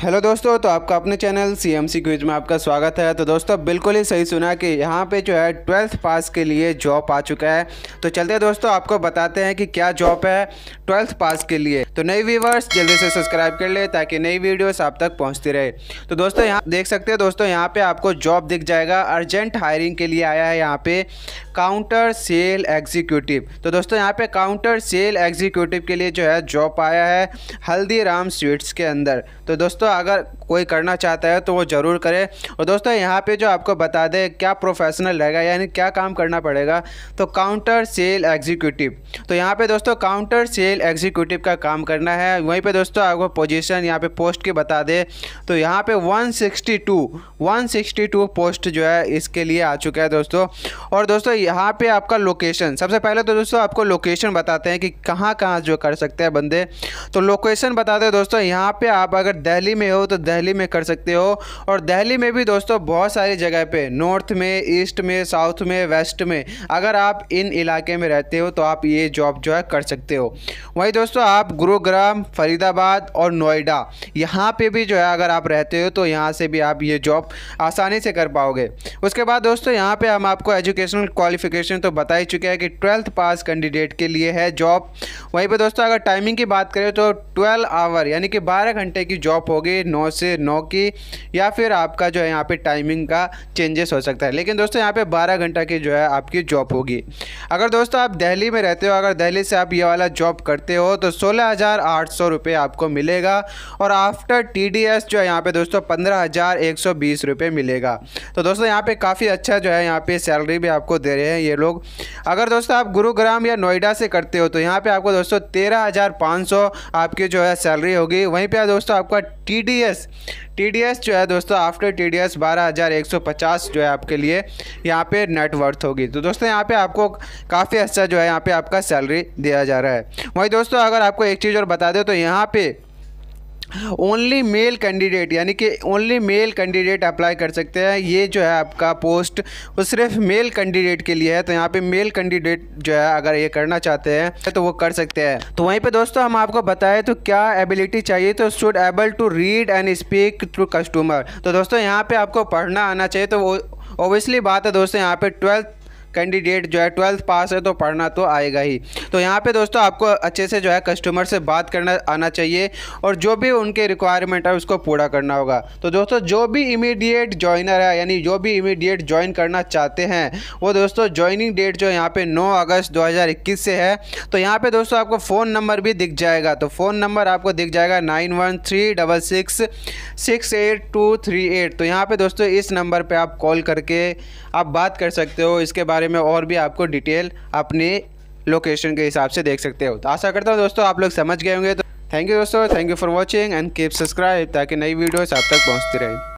hello दोस्तों तो आपका अपने channel C M C quiz में आपका स्वागत है तो दोस्तों बिल्कुल ही सही सुना कि यहाँ पे जो है ट्वेल्थ पास के लिए जॉब आ चुका है तो चलते दोस्तों आपको बताते हैं कि क्या जॉब है ट्वेल्थ पास के लिए तो नई व्यूवर्स जल्दी से सब्सक्राइब कर ले ताकि नई वीडियोस आप तक पहुंचती रहे तो दोस्तों यहाँ देख सकते हैं दोस्तों यहाँ पे आपको जॉब दिख जाएगा अर्जेंट हायरिंग के लिए आया है यहाँ पे काउंटर सेल एग्जीक्यूटिव तो दोस्तों यहाँ पे काउंटर सेल एग्जीक्यूटिव के लिए जो है जॉब आया है हल्दीराम स्वीट्स के अंदर तो दोस्तों अगर कोई करना चाहता है तो वो ज़रूर करे और दोस्तों यहाँ पे जो आपको बता दें क्या प्रोफेशनल रहेगा यानी क्या काम करना पड़ेगा तो काउंटर सेल एग्जीक्यूटिव तो यहाँ पे दोस्तों काउंटर सेल एग्जीक्यूटिव का काम करना है वहीं पे दोस्तों आपको पोजीशन यहाँ पे पोस्ट के बता दे तो यहाँ पे 162 162 पोस्ट जो है इसके लिए आ चुका है दोस्तों और दोस्तों यहाँ पे आपका लोकेशन सबसे पहले तो दोस्तों आपको लोकेशन बताते हैं कि कहाँ कहाँ जो कर सकते हैं बंदे तो लोकेशन बता दें दोस्तों यहाँ पर आप अगर दहली में हो तो दहली में कर सकते हो और दहली में भी दोस्तों बहुत सारी जगह पर नॉर्थ में ईस्ट में साउथ में वेस्ट में अगर आप इन इलाके में रहते हो तो आप ये जॉब जो है कर सकते हो वहीं दोस्तों आप ग्रो गुरुग्राम फरीदाबाद और नोएडा यहाँ पे भी जो है अगर आप रहते हो तो यहाँ से भी आप ये जॉब आसानी से कर पाओगे उसके बाद दोस्तों यहाँ पे हम आपको एजुकेशनल क्वालिफिकेशन तो बता ही चुके हैं कि ट्वेल्थ पास कैंडिडेट के लिए है जॉब वहीं पर दोस्तों अगर टाइमिंग की बात करें तो ट्वेल्व आवर यानी कि बारह घंटे की जॉब होगी नौ से नौ की या फिर आपका जो है यहाँ पर टाइमिंग का चेंजेस हो सकता है लेकिन दोस्तों यहाँ पर बारह घंटा की जो है आपकी जॉब होगी अगर दोस्तों आप दिल्ली में रहते हो अगर दिल्ली से आप ये वाला जॉब करते हो तो सोलह हज़ार आठ आपको मिलेगा और आफ्टर टी जो है यहाँ पे दोस्तों पंद्रह हज़ार मिलेगा तो दोस्तों यहाँ पे काफ़ी अच्छा जो है यहाँ पे सैलरी भी आपको दे रहे हैं ये लोग अगर दोस्तों आप गुरुग्राम या नोएडा से करते हो तो यहाँ पे आपको दोस्तों तेरह हज़ार पाँच सौ आपकी जो है सैलरी होगी वहीं पर दोस्तों आपका T D S T D S जो है दोस्तों आफ्टर टी डी एस बारह हज़ार एक सौ पचास जो है आपके लिए यहाँ पे नेटवर्थ होगी तो दोस्तों यहाँ पे आपको काफ़ी अच्छा जो है यहाँ पे आपका सैलरी दिया जा रहा है वहीं दोस्तों अगर आपको एक चीज़ और बता दें तो यहाँ पे ओनली मेल कैंडिडेट यानी कि ओनली मेल कैंडिडेट अप्लाई कर सकते हैं ये जो है आपका पोस्ट वो सिर्फ मेल कैंडिडेट के लिए है तो यहाँ पे मेल कैंडिडेट जो है अगर ये करना चाहते हैं तो वो कर सकते हैं तो वहीं पे दोस्तों हम आपको बताएं तो क्या एबिलिटी चाहिए तो should able to read and speak through customer तो दोस्तों यहाँ पर आपको पढ़ना आना चाहिए तो वो ओबियसली बात है दोस्तों यहाँ पे ट्वेल्थ कैंडिडेट जो है ट्वेल्थ पास है तो पढ़ना तो आएगा ही तो यहाँ पर दोस्तों आपको अच्छे से जो है कस्टमर से बात करना आना चाहिए और जो भी उनके रिक्वायरमेंट है उसको पूरा करना होगा तो दोस्तों जो भी इमीडिएट ज्वाइनर है यानी जो भी इमीडिएट ज्वाइन करना चाहते हैं वो दोस्तों ज्वाइनिंग डेट जो यहाँ पे 9 अगस्त 2021 से है तो यहाँ पे दोस्तों आपको फ़ोन नंबर भी दिख जाएगा तो फ़ोन नंबर आपको दिख जाएगा nine one three double six six eight two three eight तो यहाँ पे दोस्तों इस नंबर पे आप कॉल करके आप बात कर सकते हो इसके बारे में और भी आपको डिटेल अपने लोकेशन के हिसाब से देख सकते हो तो आशा करता हूँ दोस्तों आप लोग समझ गए होंगे तो थैंक यू दोस्तों thank you for watching and keep subscribe ताकि नई वीडियोस आप तक पहुँचती रहें